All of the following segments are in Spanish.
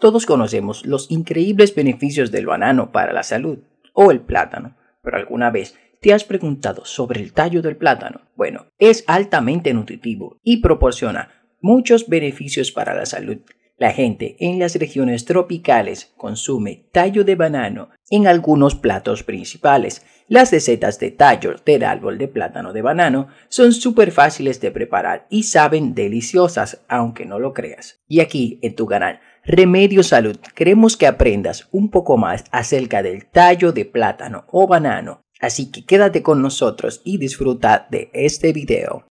Todos conocemos los increíbles beneficios del banano para la salud o el plátano, pero alguna vez te has preguntado sobre el tallo del plátano. Bueno, es altamente nutritivo y proporciona muchos beneficios para la salud. La gente en las regiones tropicales consume tallo de banano en algunos platos principales. Las recetas de tallo del árbol de plátano de banano son súper fáciles de preparar y saben deliciosas, aunque no lo creas. Y aquí en tu canal Remedio Salud. Queremos que aprendas un poco más acerca del tallo de plátano o banano. Así que quédate con nosotros y disfruta de este video.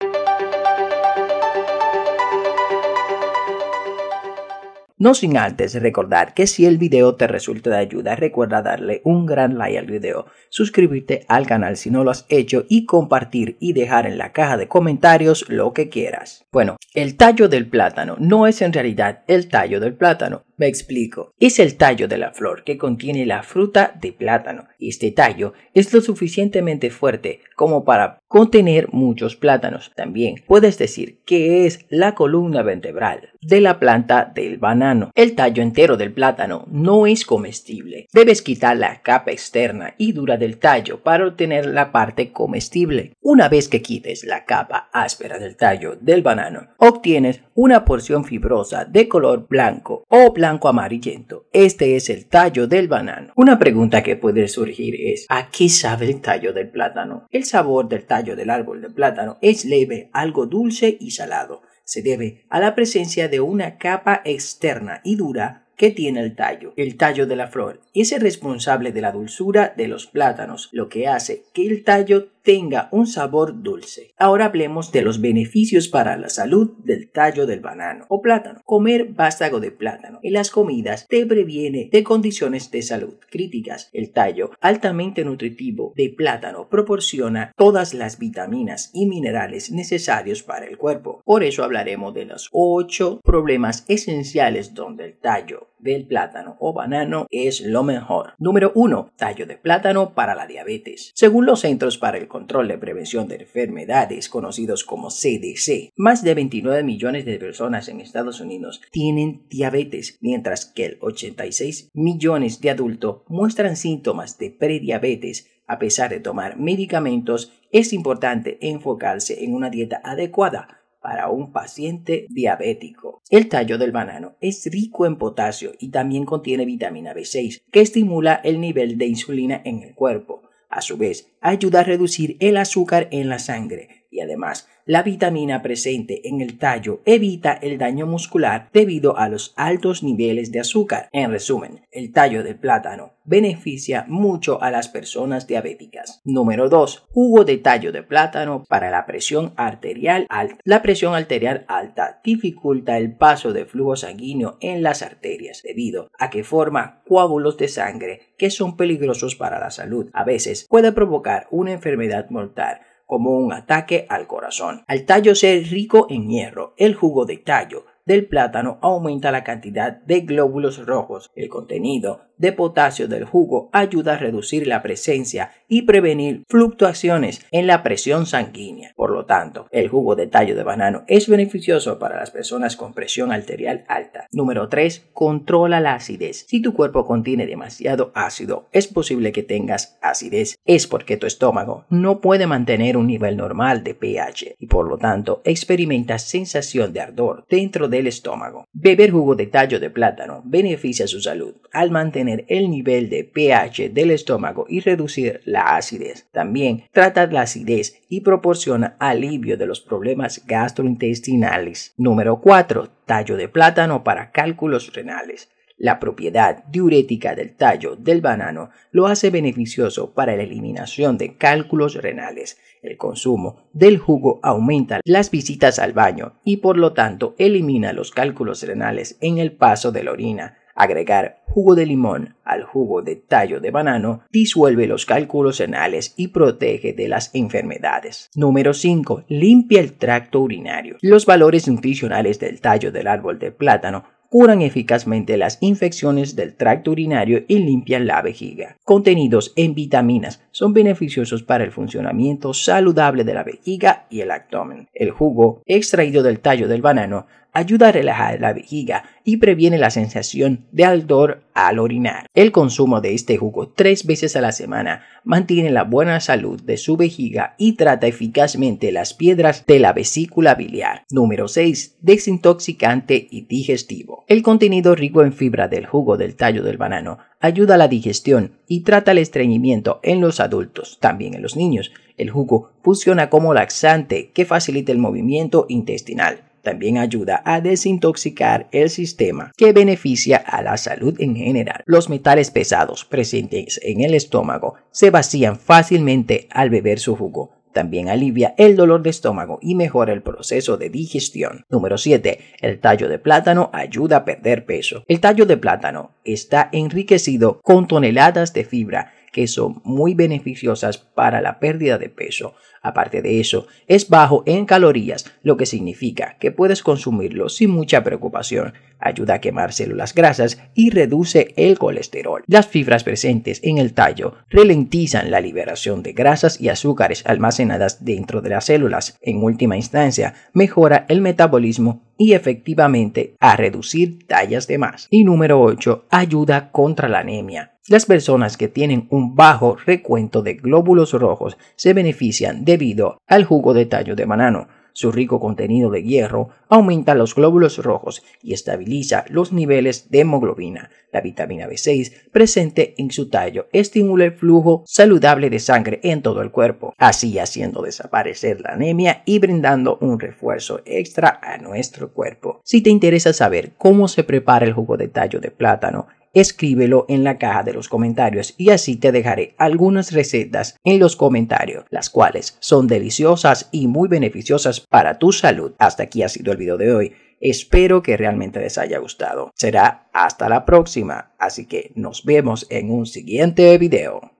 No sin antes recordar que si el video te resulta de ayuda, recuerda darle un gran like al video, suscribirte al canal si no lo has hecho y compartir y dejar en la caja de comentarios lo que quieras. Bueno, el tallo del plátano no es en realidad el tallo del plátano, me explico. Es el tallo de la flor que contiene la fruta de plátano. Este tallo es lo suficientemente fuerte como para contener muchos plátanos. También puedes decir que es la columna vertebral de la planta del banano. El tallo entero del plátano no es comestible. Debes quitar la capa externa y dura del tallo para obtener la parte comestible. Una vez que quites la capa áspera del tallo del banano, obtienes una porción fibrosa de color blanco o blanco amarillento. Este es el tallo del banano. Una pregunta que puede surgir es, ¿a qué sabe el tallo del plátano? El sabor del tallo del árbol de plátano es leve, algo dulce y salado. Se debe a la presencia de una capa externa y dura que tiene el tallo. El tallo de la flor es el responsable de la dulzura de los plátanos, lo que hace que el tallo tenga un sabor dulce. Ahora hablemos de los beneficios para la salud del tallo del banano o plátano. Comer vástago de plátano en las comidas te previene de condiciones de salud críticas. El tallo altamente nutritivo de plátano proporciona todas las vitaminas y minerales necesarios para el cuerpo. Por eso hablaremos de los 8 problemas esenciales donde el tallo del plátano o banano es lo mejor. Número 1. Tallo de plátano para la diabetes. Según los Centros para el Control y Prevención de Enfermedades, conocidos como CDC, más de 29 millones de personas en Estados Unidos tienen diabetes, mientras que el 86 millones de adultos muestran síntomas de prediabetes a pesar de tomar medicamentos, es importante enfocarse en una dieta adecuada para un paciente diabético. El tallo del banano es rico en potasio y también contiene vitamina B6, que estimula el nivel de insulina en el cuerpo. A su vez, ayuda a reducir el azúcar en la sangre, y además la vitamina presente en el tallo evita el daño muscular debido a los altos niveles de azúcar. En resumen, el tallo del plátano beneficia mucho a las personas diabéticas. Número 2. Jugo de tallo de plátano para la presión arterial alta. La presión arterial alta dificulta el paso de flujo sanguíneo en las arterias debido a que forma coágulos de sangre que son peligrosos para la salud. A veces puede provocar una enfermedad mortal como un ataque al corazón. Al tallo ser rico en hierro, el jugo de tallo del plátano aumenta la cantidad de glóbulos rojos, el contenido de potasio del jugo ayuda a reducir la presencia y prevenir fluctuaciones en la presión sanguínea. Por lo tanto, el jugo de tallo de banano es beneficioso para las personas con presión arterial alta. Número 3. Controla la acidez. Si tu cuerpo contiene demasiado ácido, es posible que tengas acidez. Es porque tu estómago no puede mantener un nivel normal de pH y por lo tanto experimenta sensación de ardor dentro del estómago. Beber jugo de tallo de plátano beneficia su salud al mantener el nivel de pH del estómago y reducir la acidez. También trata la acidez y proporciona alivio de los problemas gastrointestinales. Número 4. Tallo de plátano para cálculos renales. La propiedad diurética del tallo del banano lo hace beneficioso para la eliminación de cálculos renales. El consumo del jugo aumenta las visitas al baño y por lo tanto elimina los cálculos renales en el paso de la orina. Agregar jugo de limón al jugo de tallo de banano disuelve los cálculos renales y protege de las enfermedades. Número 5. Limpia el tracto urinario. Los valores nutricionales del tallo del árbol de plátano curan eficazmente las infecciones del tracto urinario y limpian la vejiga. Contenidos en vitaminas son beneficiosos para el funcionamiento saludable de la vejiga y el abdomen. El jugo extraído del tallo del banano ayuda a relajar la vejiga y previene la sensación de ardor al orinar. El consumo de este jugo tres veces a la semana mantiene la buena salud de su vejiga y trata eficazmente las piedras de la vesícula biliar. Número 6. Desintoxicante y digestivo. El contenido rico en fibra del jugo del tallo del banano ayuda a la digestión y trata el estreñimiento en los adultos, también en los niños. El jugo funciona como laxante que facilita el movimiento intestinal también ayuda a desintoxicar el sistema que beneficia a la salud en general. Los metales pesados presentes en el estómago se vacían fácilmente al beber su jugo. También alivia el dolor de estómago y mejora el proceso de digestión. Número 7. El tallo de plátano ayuda a perder peso. El tallo de plátano está enriquecido con toneladas de fibra que son muy beneficiosas para la pérdida de peso. Aparte de eso, es bajo en calorías, lo que significa que puedes consumirlo sin mucha preocupación. Ayuda a quemar células grasas y reduce el colesterol. Las fibras presentes en el tallo ralentizan la liberación de grasas y azúcares almacenadas dentro de las células. En última instancia, mejora el metabolismo y efectivamente a reducir tallas de más. Y número 8, ayuda contra la anemia. Las personas que tienen un bajo recuento de glóbulos rojos se benefician debido al jugo de tallo de banano. Su rico contenido de hierro aumenta los glóbulos rojos y estabiliza los niveles de hemoglobina. La vitamina B6 presente en su tallo estimula el flujo saludable de sangre en todo el cuerpo, así haciendo desaparecer la anemia y brindando un refuerzo extra a nuestro cuerpo. Si te interesa saber cómo se prepara el jugo de tallo de plátano escríbelo en la caja de los comentarios y así te dejaré algunas recetas en los comentarios, las cuales son deliciosas y muy beneficiosas para tu salud. Hasta aquí ha sido el video de hoy. Espero que realmente les haya gustado. Será hasta la próxima, así que nos vemos en un siguiente video.